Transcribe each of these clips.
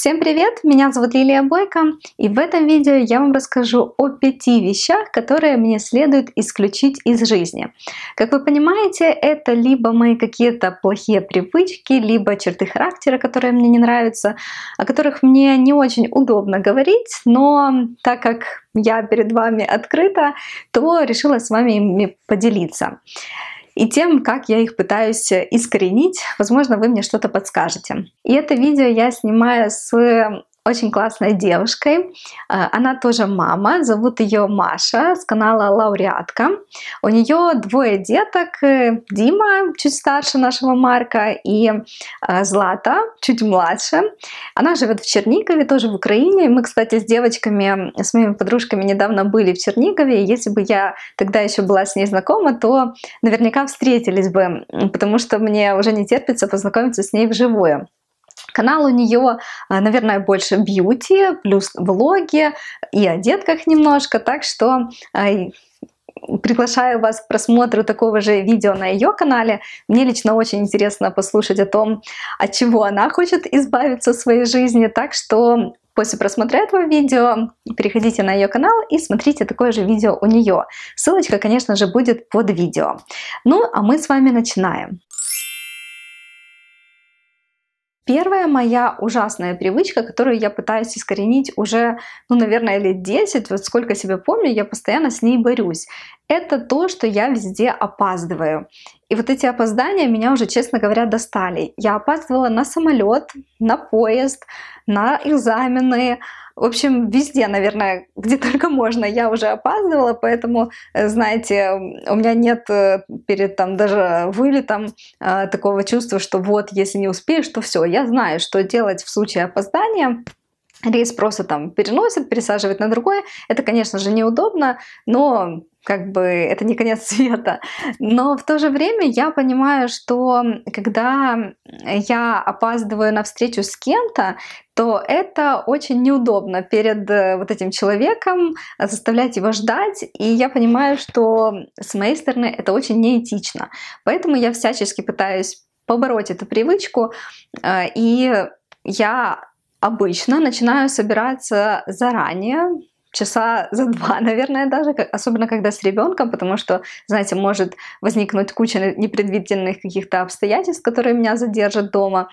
Всем привет! Меня зовут Лилия Бойко, и в этом видео я вам расскажу о пяти вещах, которые мне следует исключить из жизни. Как вы понимаете, это либо мои какие-то плохие привычки, либо черты характера, которые мне не нравятся, о которых мне не очень удобно говорить, но так как я перед вами открыта, то решила с вами ими поделиться и тем, как я их пытаюсь искоренить. Возможно, вы мне что-то подскажете. И это видео я снимаю с очень классной девушкой. А, она тоже мама, зовут ее Маша с канала Лауреатка. У нее двое деток, э, Дима, чуть старше нашего Марка, и а, Злата, чуть младше. Она живет в Чернигове, тоже в Украине. Мы, кстати, с девочками, с моими подружками недавно были в Чернигове. Если бы я тогда еще была с ней знакома, то наверняка встретились бы, потому что мне уже не терпится познакомиться с ней вживую. Канал у нее, э, наверное, больше бьюти, плюс влоги и о детках немножко, так что э, приглашаю вас к просмотру такого же видео на ее канале. Мне лично очень интересно послушать о том, от чего она хочет избавиться в своей жизни, так что После просмотра этого видео переходите на ее канал и смотрите такое же видео у нее. Ссылочка, конечно же, будет под видео. Ну, а мы с вами начинаем. Первая моя ужасная привычка, которую я пытаюсь искоренить уже, ну, наверное, лет 10, вот сколько себя помню, я постоянно с ней борюсь. Это то, что я везде опаздываю. И вот эти опоздания меня уже, честно говоря, достали. Я опаздывала на самолет, на поезд, на экзамены, в общем, везде, наверное, где только можно, я уже опаздывала, поэтому, э, знаете, у меня нет э, перед там даже вылетом э, такого чувства, что вот, если не успеешь, то все, я знаю, что делать в случае опоздания. Рейс просто там переносит, пересаживает на другой. Это, конечно же, неудобно, но как бы это не конец света. Но в то же время я понимаю, что когда я опаздываю на встречу с кем-то, то это очень неудобно перед э, вот этим человеком э, заставлять его ждать, и я понимаю, что с моей стороны это очень неэтично. Поэтому я всячески пытаюсь побороть эту привычку, э, и я обычно начинаю собираться заранее, часа за два, наверное, даже, особенно когда с ребенком, потому что, знаете, может возникнуть куча непредвиденных каких-то обстоятельств, которые меня задержат дома.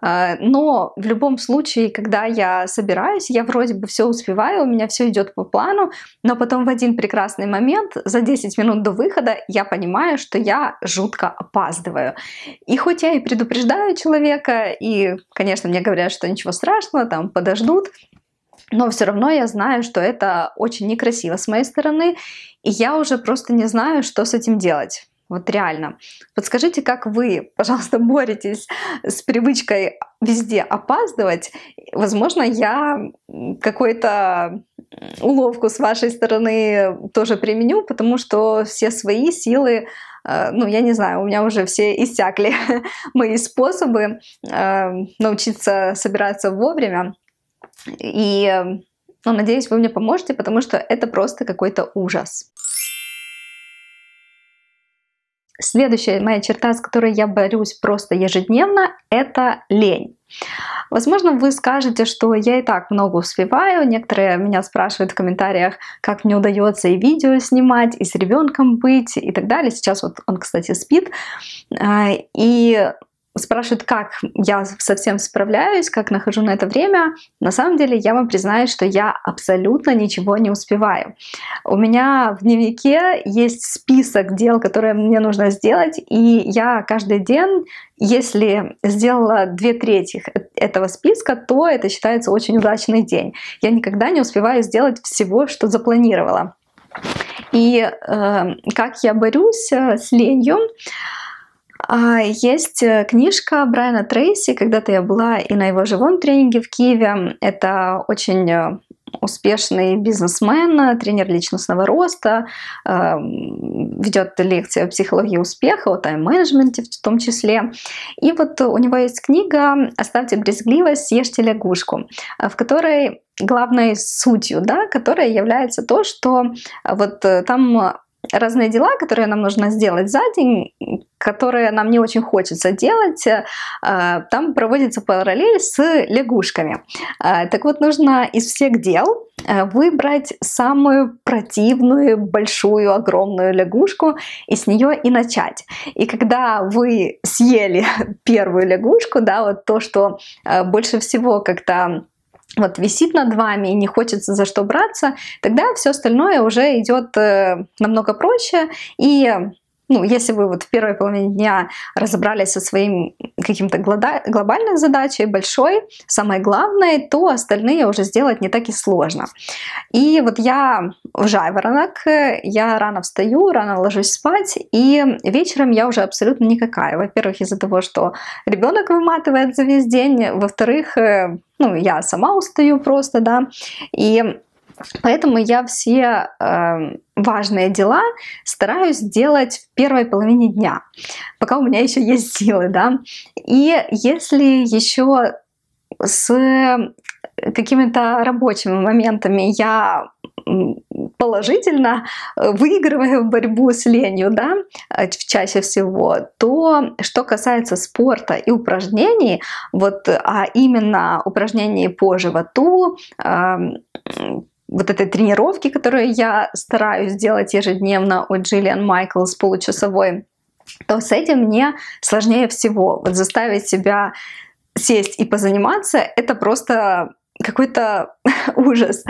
А, но в любом случае, когда я собираюсь, я вроде бы все успеваю, у меня все идет по плану, но потом в один прекрасный момент, за 10 минут до выхода, я понимаю, что я жутко опаздываю. И хоть я и предупреждаю человека, и, конечно, мне говорят, что ничего страшного, там подождут, но все равно я знаю, что это очень некрасиво с моей стороны, и я уже просто не знаю, что с этим делать. Вот реально. Подскажите, как вы, пожалуйста, боретесь с привычкой везде опаздывать? Возможно, я какую-то уловку с вашей стороны тоже применю, потому что все свои силы э, ну, я не знаю, у меня уже все иссякли мои способы э, научиться собираться вовремя. И, эм, ну, надеюсь, вы мне поможете, потому что это просто какой-то ужас. Следующая моя черта, с которой я борюсь просто ежедневно, это лень. Возможно, вы скажете, что я и так много успеваю. Некоторые меня спрашивают в комментариях, как мне удается и видео снимать, и с ребенком быть, и так далее. Сейчас вот он, кстати, спит. А, и спрашивают, как я совсем справляюсь, как нахожу на это время, на самом деле я вам признаюсь, что я абсолютно ничего не успеваю. У меня в дневнике есть список дел, которые мне нужно сделать, и я каждый день, если сделала две трети этого списка, то это считается очень удачный день. Я никогда не успеваю сделать всего, что запланировала. И э, как я борюсь э, с ленью? А есть э, книжка Брайана Трейси, когда-то я была и на его живом тренинге в Киеве. Это очень э, успешный бизнесмен, тренер личностного роста, э, ведет лекции о психологии успеха, о тайм-менеджменте в том числе. И вот у него есть книга «Оставьте брезгливость, съешьте лягушку», в которой главной сутью, да, которая является то, что вот там разные дела, которые нам нужно сделать за день, которые нам не очень хочется делать, э, там проводится параллель с лягушками. Э, так вот, нужно из всех дел э, выбрать самую противную, большую, огромную лягушку и с нее и начать. И когда вы съели первую лягушку, да, вот то, что больше всего как-то вот висит над вами и не хочется за что браться, тогда все остальное уже идет э, намного проще и ну, если вы вот в первой половине дня разобрались со своим каким-то глобальной задачей, большой, самой главной, то остальные уже сделать не так и сложно. И вот я жайворонок, я рано встаю, рано ложусь спать, и вечером я уже абсолютно никакая. Во-первых, из-за того, что ребенок выматывает за весь день, во-вторых, э, ну, я сама устаю просто, да, и Поэтому я все э, важные дела стараюсь делать в первой половине дня, пока у меня еще есть силы, да. И если еще с э, какими-то рабочими моментами я положительно э, выигрываю борьбу с ленью, да, э, чаще всего, то что касается спорта и упражнений, вот, а именно упражнений по животу, эм, вот этой тренировки, которую я стараюсь делать ежедневно от Джиллиан Майклс получасовой, то с этим мне сложнее всего. Вот заставить себя сесть и позаниматься, это просто какой-то ужас.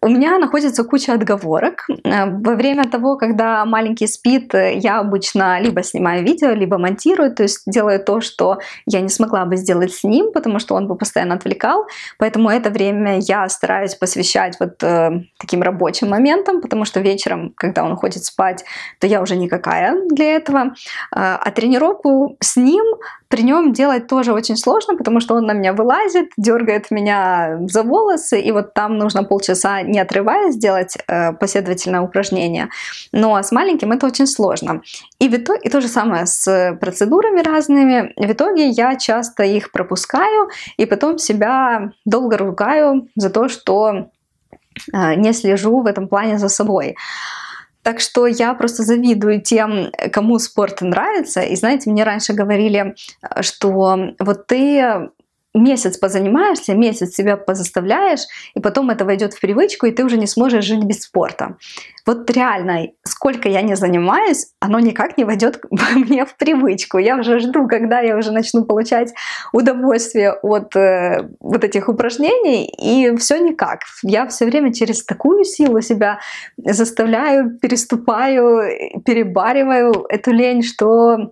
У меня находится куча отговорок. Э, во время того, когда маленький спит, э, я обычно либо снимаю видео, либо монтирую, то есть делаю то, что я не смогла бы сделать с ним, потому что он бы постоянно отвлекал. Поэтому это время я стараюсь посвящать вот э, таким рабочим моментам, потому что вечером, когда он уходит спать, то я уже никакая для этого. Э, а тренировку с ним при нем делать тоже очень сложно, потому что он на меня вылазит, дергает меня за волосы, и вот там нужно полчаса, не отрываясь, сделать э, последовательное упражнение. Но с маленьким это очень сложно. И, в итоге, и то же самое с процедурами разными. В итоге я часто их пропускаю, и потом себя долго ругаю за то, что э, не слежу в этом плане за собой. Так что я просто завидую тем, кому спорт нравится. И знаете, мне раньше говорили, э, что вот ты месяц позанимаешься, месяц себя позаставляешь, и потом это войдет в привычку, и ты уже не сможешь жить без спорта. Вот реально, сколько я не занимаюсь, оно никак не войдет мне в привычку. Я уже жду, когда я уже начну получать удовольствие от э, вот этих упражнений, и все никак. Я все время через такую силу себя заставляю, переступаю, э, перебариваю эту лень, что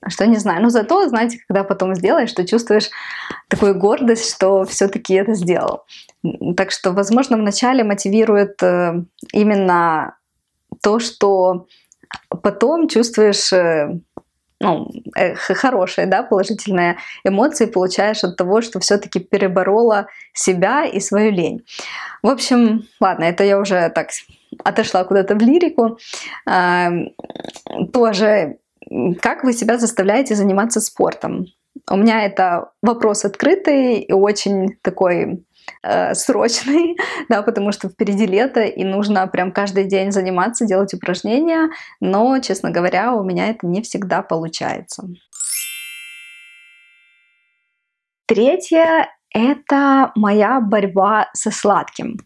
а что не знаю. Но зато, знаете, когда потом сделаешь, то чувствуешь такую гордость, что все-таки это сделал. Так что, возможно, вначале мотивирует э, именно то, что потом чувствуешь э, ну, э, хорошие, да, положительные эмоции получаешь от того, что все-таки переборола себя и свою лень. В общем, ладно, это я уже так отошла куда-то в лирику. Тоже как вы себя заставляете заниматься спортом? У меня это вопрос открытый и очень такой э, срочный, да, потому что впереди лето, и нужно прям каждый день заниматься, делать упражнения, но, честно говоря, у меня это не всегда получается. Третье — это моя борьба со сладким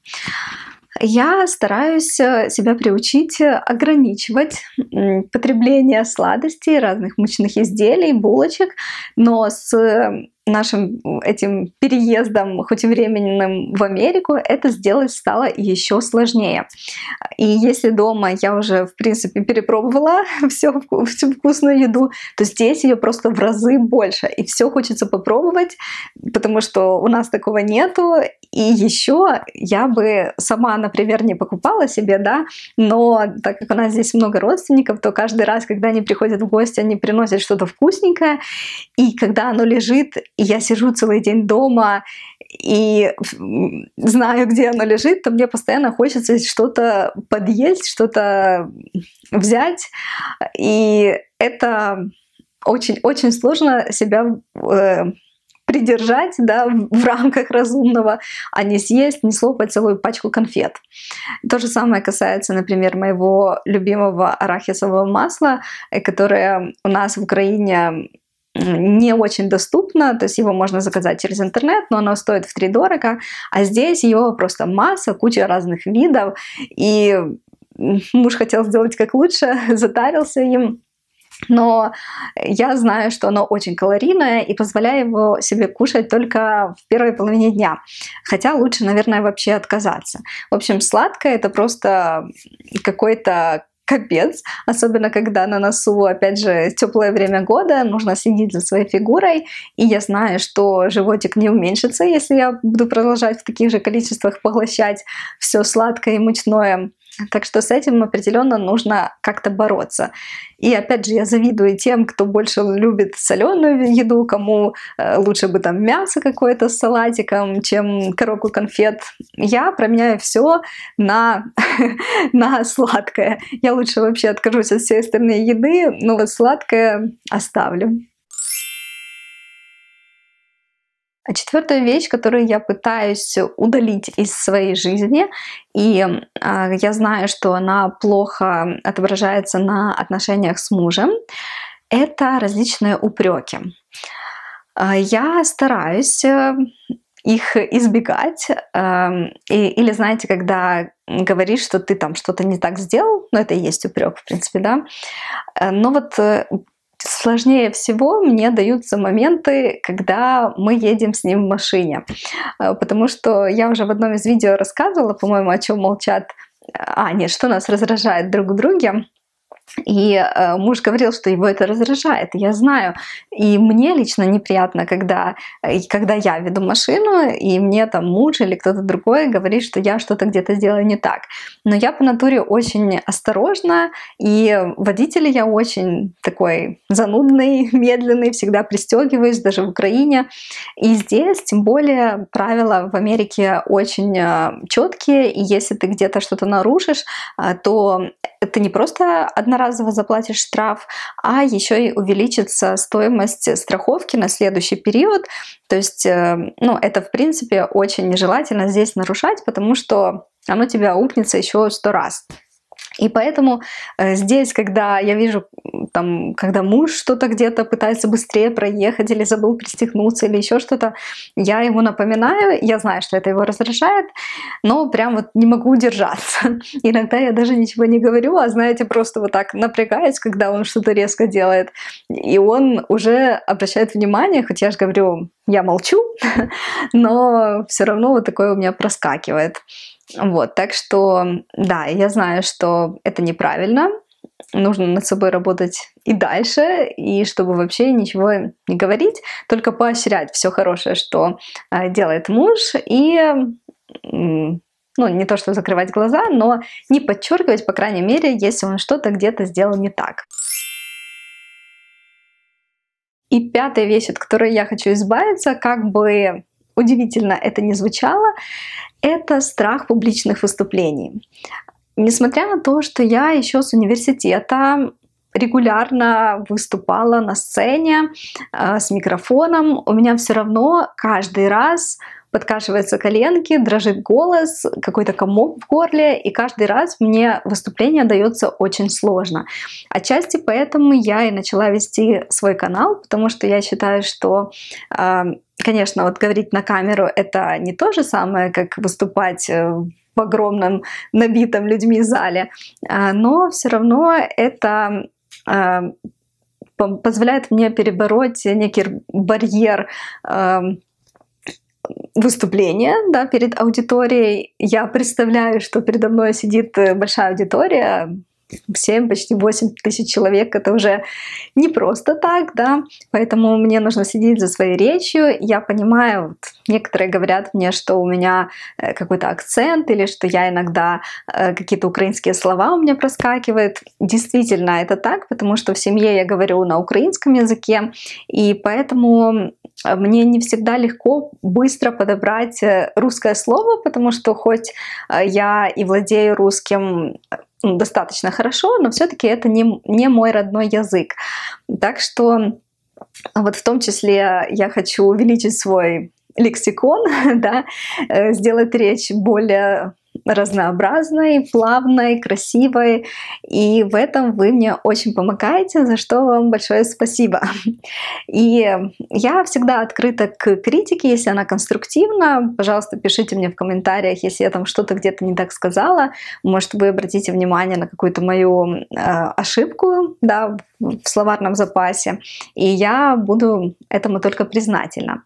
я стараюсь э, себя приучить э, ограничивать потребление сладостей, разных мучных изделий, булочек, но с э, нашим этим переездом, хоть и временным, в Америку, это сделать стало еще сложнее. И если дома я уже, в принципе, перепробовала все, всю вкусную еду, то здесь ее просто в разы больше. И все хочется попробовать, потому что у нас такого нету. И еще я бы сама, например, не покупала себе, да, но так как у нас здесь много родственников, то каждый раз, когда они приходят в гости, они приносят что-то вкусненькое, и когда оно лежит и я сижу целый день дома и знаю, где оно лежит, то мне постоянно хочется что-то подъесть, что-то взять. И это очень-очень сложно себя э, придержать да, в рамках разумного, а не съесть, не слопать целую пачку конфет. То же самое касается, например, моего любимого арахисового масла, э, которое у нас в Украине не очень доступно, то есть его можно заказать через интернет, но оно стоит в три дорого, а здесь его просто масса, куча разных видов, и муж хотел сделать как лучше, затарился им, но я знаю, что оно очень калорийное и позволяю его себе кушать только в первой половине дня. Хотя лучше, наверное, вообще отказаться. В общем, сладкое это просто какой-то капец, особенно когда на носу, опять же, теплое время года, нужно следить за своей фигурой, и я знаю, что животик не уменьшится, если я буду продолжать в таких же количествах поглощать все сладкое и мучное. Так что с этим определенно нужно как-то бороться. И опять же, я завидую тем, кто больше любит соленую еду, кому э, лучше бы там мясо какое-то с салатиком, чем коробку конфет. Я променяю все на, на сладкое. Я лучше вообще откажусь от всей остальной еды, но вот сладкое оставлю. А четвертая вещь, которую я пытаюсь удалить из своей жизни, и э, я знаю, что она плохо отображается на отношениях с мужем, это различные упреки. А, я стараюсь э, их избегать. Э, и, или, знаете, когда говоришь, что ты там что-то не так сделал, ну это и есть упрек, в принципе, да. Э, но вот Сложнее всего мне даются моменты, когда мы едем с ним в машине. Э, потому что я уже в одном из видео рассказывала, по-моему, о чем молчат а, нет, что нас раздражает друг в друге. И э, муж говорил, что его это раздражает, я знаю. И мне лично неприятно, когда, э, когда я веду машину, и мне там муж или кто-то другой говорит, что я что-то где-то сделаю не так. Но я по натуре очень осторожна, и водитель я очень такой занудный, медленный, всегда пристегиваюсь, даже в Украине. И здесь, тем более, правила в Америке очень э, четкие, и если ты где-то что-то нарушишь, э, то это не просто одна единоразово заплатишь штраф, а еще и увеличится стоимость страховки на следующий период. То есть, э, ну, это, в принципе, очень нежелательно здесь нарушать, потому что оно тебя упнется еще сто раз. И поэтому э, здесь, когда я вижу, там, когда муж что-то где-то пытается быстрее проехать или забыл пристегнуться или еще что-то, я ему напоминаю, я знаю, что это его раздражает, но прям вот не могу удержаться. Иногда я даже ничего не говорю, а знаете, просто вот так напрягаюсь, когда он что-то резко делает, и он уже обращает внимание, хоть я же говорю, я молчу, но все равно вот такое у меня проскакивает. Вот, так что, да, я знаю, что это неправильно, нужно над собой работать и дальше, и чтобы вообще ничего не говорить, только поощрять все хорошее, что а, делает муж, и ну, не то, что закрывать глаза, но не подчеркивать, по крайней мере, если он что-то где-то сделал не так. И пятая вещь, от которой я хочу избавиться, как бы удивительно это не звучало, это страх публичных выступлений. Несмотря на то, что я еще с университета регулярно выступала на сцене э, с микрофоном, у меня все равно каждый раз подкашиваются коленки, дрожит голос, какой-то комок в горле, и каждый раз мне выступление дается очень сложно. Отчасти поэтому я и начала вести свой канал, потому что я считаю, что а, конечно, вот говорить на камеру это не то же самое, как выступать э, в огромном набитом людьми зале, а, но все равно это а, позволяет мне перебороть некий барьер выступление да, перед аудиторией. Я представляю, что передо мной сидит э, большая аудитория, 7, почти 8 тысяч человек, это уже не просто так, да, поэтому мне нужно сидеть за своей речью, я понимаю, вот, некоторые говорят мне, что у меня э, какой-то акцент или что я иногда э, какие-то украинские слова у меня проскакивают, действительно это так, потому что в семье я говорю на украинском языке, и поэтому а мне не всегда легко быстро подобрать э, русское слово, потому что хоть э, я и владею русским ну, достаточно хорошо, но все-таки это не, не мой родной язык. Так что вот в том числе я хочу увеличить свой лексикон, да, э, сделать речь более разнообразной, плавной, красивой. И в этом вы мне очень помогаете, за что вам большое спасибо. И я всегда открыта к критике, если она конструктивна. Пожалуйста, пишите мне в комментариях, если я там что-то где-то не так сказала. Может, вы обратите внимание на какую-то мою э, ошибку да, в словарном запасе. И я буду этому только признательна.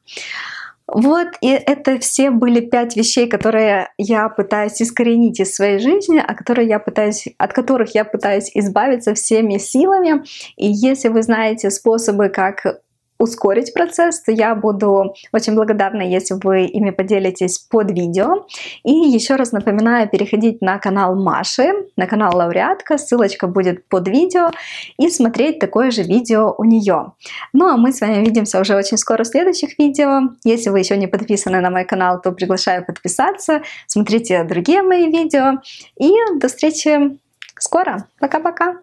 Вот, и это все были пять вещей, которые я пытаюсь искоренить из своей жизни, о а которой я пытаюсь, от которых я пытаюсь избавиться всеми силами. И если вы знаете способы, как ускорить процесс, то я буду очень благодарна, если вы ими поделитесь под видео. И еще раз напоминаю, переходить на канал Маши, на канал Лауреатка, ссылочка будет под видео, и смотреть такое же видео у нее. Ну а мы с вами увидимся уже очень скоро в следующих видео. Если вы еще не подписаны на мой канал, то приглашаю подписаться, смотрите другие мои видео, и до встречи скоро. Пока-пока!